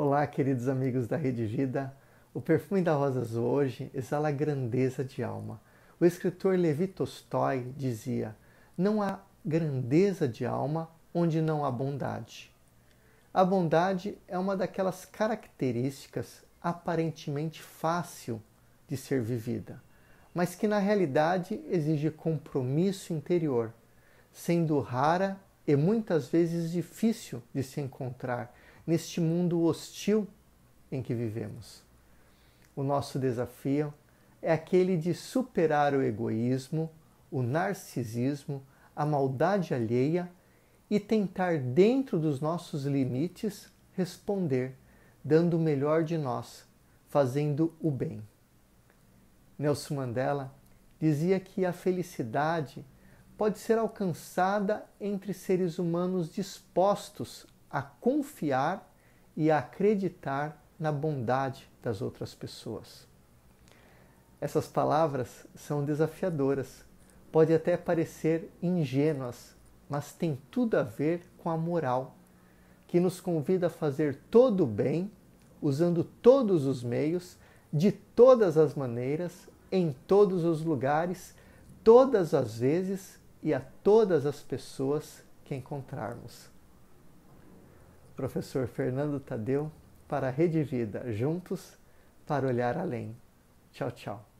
Olá, queridos amigos da Rede Vida. O perfume da rosas hoje exala grandeza de alma. O escritor Levi Tolstói dizia: Não há grandeza de alma onde não há bondade. A bondade é uma daquelas características aparentemente fácil de ser vivida, mas que na realidade exige compromisso interior, sendo rara e muitas vezes difícil de se encontrar neste mundo hostil em que vivemos. O nosso desafio é aquele de superar o egoísmo, o narcisismo, a maldade alheia e tentar, dentro dos nossos limites, responder, dando o melhor de nós, fazendo o bem. Nelson Mandela dizia que a felicidade pode ser alcançada entre seres humanos dispostos a confiar e a acreditar na bondade das outras pessoas. Essas palavras são desafiadoras, podem até parecer ingênuas, mas tem tudo a ver com a moral, que nos convida a fazer todo o bem, usando todos os meios, de todas as maneiras, em todos os lugares, todas as vezes e a todas as pessoas que encontrarmos professor Fernando Tadeu, para a Rede Vida, juntos para olhar além. Tchau, tchau.